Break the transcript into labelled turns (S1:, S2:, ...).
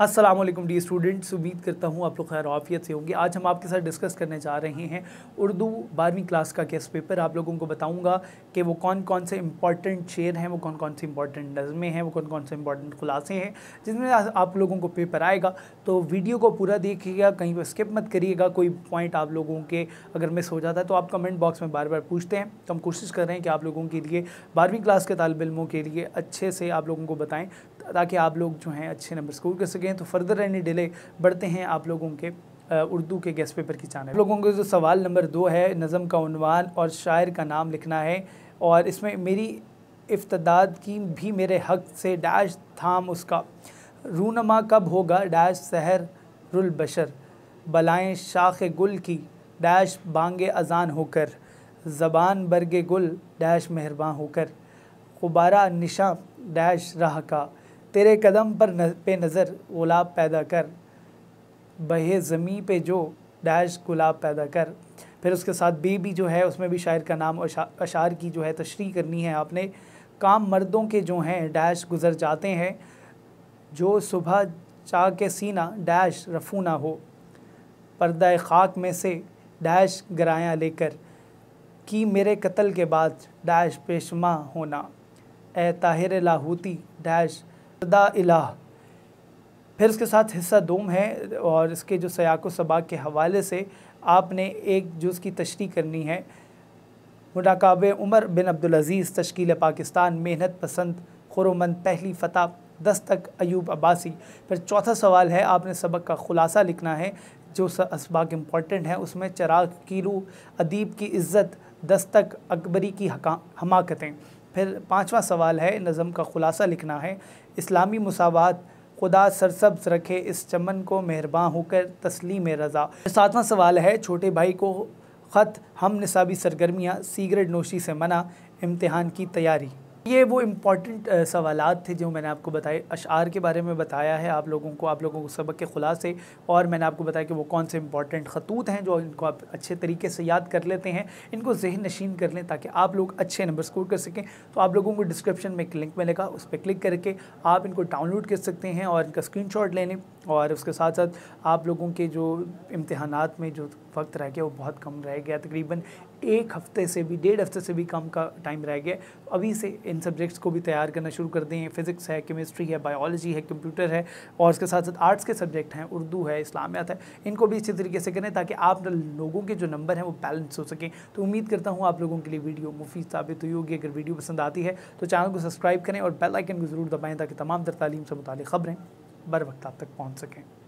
S1: अस्सलाम वालेकुम D students उम्मीद करता हूँ आप लोग खैर आफियत से होंगे आज हम आपके साथ डिस्कस करने जा रहे हैं उर्दू बारहवीं क्लास का केस पेपर आप लोगों को बताऊँगा कि वो कौन कौन से इंपॉर्टेंट शेर हैं वो कौन कौन से इंपॉर्टेंट नज़में हैं वो कौन कौन से इंपॉर्टेंट खुलासे हैं जिसमें आप लोगों को पेपर आएगा तो वीडियो को पूरा देखिएगा कहीं पर स्किप मत करिएगा कोई पॉइंट आप लोगों के अगर मिस हो जाता है तो आप कमेंट बॉक्स में बार बार पूछते हैं तो हम कोशिश कर रहे हैं कि आप लोगों के लिए बारहवीं क्लास के तालब इलमों के लिए अच्छे से आप लोगों को बताएँ ताकि आप लोग जो हैं अच्छे नंबर स्कोर कर सकें सकें तो फर्दर एनी डिले बढ़ते हैं आप लोगों के उर्दू के गेस्ट पेपर की चाने लोगों को जो सवाल नंबर दो है नज़म का उनवान और शायर का नाम लिखना है और इसमें मेरी इफ्तदाद की भी मेरे हक से डैश थाम उसका रूनमा कब होगा डैश सहर रुल बशर बलाएँ शाख गुल की डैश बांगे अजान होकर ज़बान बरगे गुल डैश मेहरबान होकर गुबारा निशा डैश राह का तेरे कदम पर न, पे नज़र गुलाब पैदा कर बहे ज़मी पे जो डैश गुलाब पैदा कर फिर उसके साथ बेबी जो है उसमें भी शायर का नाम अशार की जो है तशरी करनी है आपने काम मर्दों के जो हैं डैश गुज़र जाते हैं जो सुबह चा के सीना डैश रफू ना हो पर्दा खाक में से डैश गराया लेकर कि मेरे कत्ल के बाद डैश पेशमा होना ए ताहिर लाहूती डैश इब्तदा इलाह फिर उसके साथ हिस्सा दोम है और इसके जो सयाको सबाक के हवाले से आपने एक जो उसकी तशरी करनी है मुनाकब उमर बिन अब्दुलज़ीज़ तश्कील पाकिस्तान मेहनत पसंद खुरमंद पहली फ़तह दस तक अयूब अब्बासी फिर चौथा सवाल है आपने सबक का ख़ुलासा लिखना है जो इसबाक इम्पॉर्टेंट हैं उसमें चराग की रू अदीब की इज़्ज़त दस्तक अकबरी की हमाकतें फिर पाँचवा सवाल है नज़म का ख़ुलासा लिखना है इस्लामी मसावत खुदा सरसब्ज रखे इस चमन को मेहरबान होकर तस्लीम रज़ा सातवां सवाल है छोटे भाई को ख़त हम निसाबी सरगर्मियाँ सिगरेट नोशी से मना इम्तहान की तैयारी ये वो इम्पॉर्टेंट सवाल थे जो मैंने आपको बताए अशार के बारे में बताया है आप लोगों को आप लोगों को सबक के ख़ुलासे और मैंने आपको बताया कि वो कौन से इंपॉर्टेंट खतूत हैं जो इनको आप अच्छे तरीके से याद कर लेते हैं इनको जहन नशीन कर लें ताकि आप लोग अच्छे नंबर स्कोर कर सकें तो आप लोगों को डिस्क्रिप्शन में एक लिंक मिलेगा उस पर क्लिक करके आप इनको डाउनलोड कर सकते हैं और इनका स्क्रीन ले लें और उसके साथ साथ आप लोगों के जो इम्तहान में जो वक्त रह गया वो बहुत कम रह गया तकरीबन एक हफ्ते से भी डेढ़ हफ्ते से भी कम का टाइम रह गया अभी से इन सब्जेक्ट्स को भी तैयार करना शुरू कर दें फिज़िक्स है केमिस्ट्री है बायोलॉजी है कंप्यूटर है और उसके साथ साथ आर्ट्स के सब्जेक्ट हैं उर्दू है इस्लामियात है इनको भी इसी तरीके से करें ताकि आप लोगों के जो नंबर हैं वो बैलेंस हो सकें तो उम्मीद करता हूँ आप लोगों के लिए वीडियो मुफीद साबित हुई होगी अगर वीडियो पसंद आती है तो चैनल को सब्सक्राइब करें और बेलाइकन को ज़रूर दबाएँ ताकि तमाम तर तालीम से मुतल ख़बरें बर वक्त आप तक पहुँच सकें